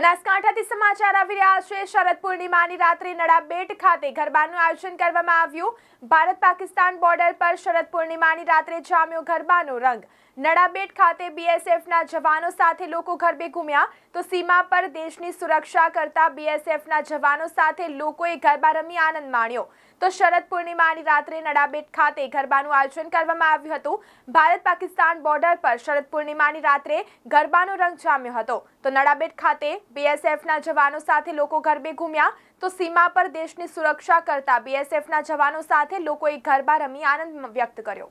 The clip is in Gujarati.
બનાસકાંઠાથી સમાચાર આવી રહ્યા છે શરદ પૂર્ણિમાની રાત્રે નડાબેટ ખાતે ગરબાનું આયોજન કરવામાં આવ્યું ભારત પાકિસ્તાન બોર્ડર પર શરદ પૂર્ણિમાની રાત્રે જામ્યો ગરબાનો રંગ નડાબેટ ખાતે બીએસએફના જવાનો સાથે લોકો ગરબે ઘૂમ્યા તો સીમા પર દેશની સુરક્ષા કરતા બીએસએફના જવાનો સાથે લોકોએ ગરબા રમી આનંદ માણ્યો તો શરદ પૂર્ણિમાની રાત્રે નડાબેટ ખાતે ગરબાનું આયોજન કરવામાં આવ્યું હતું ભારત પાકિસ્તાન બોર્ડર પર શરદ પૂર્ણિમાની રાત્રે ગરબાનો રંગ જામ્યો હતો તો નડાબેટ ખાતે બીએસએફના જવાનો સાથે લોકો ગરબે ઘૂમ્યા તો સીમા પર દેશની સુરક્ષા કરતા બીએસએફના જવાનો સાથે લોકોએ ગરબા રમી આનંદ વ્યક્ત કર્યો